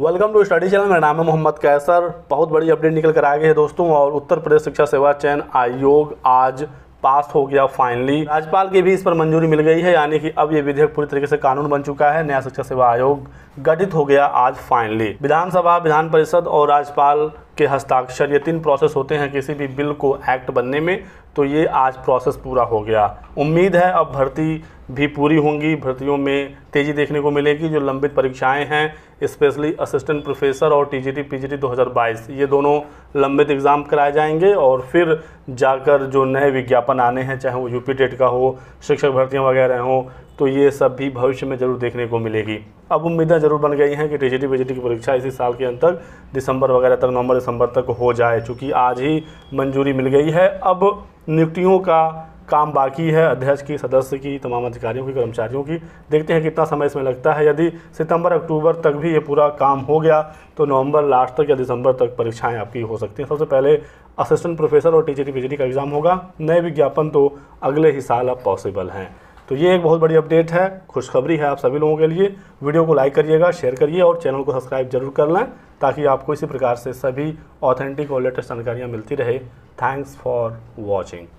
welcome to study channel मेरा नाम है मोहम्मद कैसर बहुत बड़ी अपडेट निकल कर आ गई है दोस्तों और उत्तर प्रदेश शिक्षा सेवा चयन आयोग आज पास हो गया फाइनली राज्यपाल की भी इस पर मंजूरी मिल गई है यानी कि अब ये विधेयक पूरी तरीके से कानून बन चुका है नया शिक्षा सेवा आयोग गठित हो गया आज फाइनली विधानसभा विधान परिषद और राज्यपाल के हस्ताक्षर ये तीन प्रोसेस होते हैं किसी भी बिल को एक्ट बनने में तो ये आज प्रोसेस पूरा हो गया उम्मीद है अब भर्ती भी पूरी होंगी भर्तियों में तेज़ी देखने को मिलेगी जो लंबित परीक्षाएं हैं स्पेशली असिस्टेंट प्रोफेसर और टी जी टी ये दोनों लंबित एग्ज़ाम कराए जाएंगे और फिर जाकर जो नए विज्ञापन आने हैं चाहे वो यू टेट का हो शिक्षक भर्तियाँ वगैरह हों तो ये सब भी भविष्य में ज़रूर देखने को मिलेगी अब उम्मीदें जरूर बन गई हैं कि टीजीटी जी की परीक्षा इसी साल के अंत तक दिसंबर वगैरह तक नवंबर दिसंबर तक हो जाए चूँकि आज ही मंजूरी मिल गई है अब नियुक्तियों का काम बाकी है अध्यक्ष की सदस्य की तमाम अधिकारियों की कर्मचारियों की देखते हैं कितना समय इसमें लगता है यदि सितंबर अक्टूबर तक भी ये पूरा काम हो गया तो नवंबर लास्ट तक या दिसंबर तक परीक्षाएं आपकी हो सकती हैं सबसे पहले असिस्टेंट प्रोफेसर और टीचर पी का एग्ज़ाम होगा नए विज्ञापन तो अगले ही साल अब पॉसिबल हैं तो ये एक बहुत बड़ी अपडेट है खुशखबरी है आप सभी लोगों के लिए वीडियो को लाइक करिएगा शेयर करिए और चैनल को सब्सक्राइब जरूर कर लें ताकि आपको इसी प्रकार से सभी ऑथेंटिक और लेटेस्ट जानकारियाँ मिलती रहे थैंक्स फॉर वॉचिंग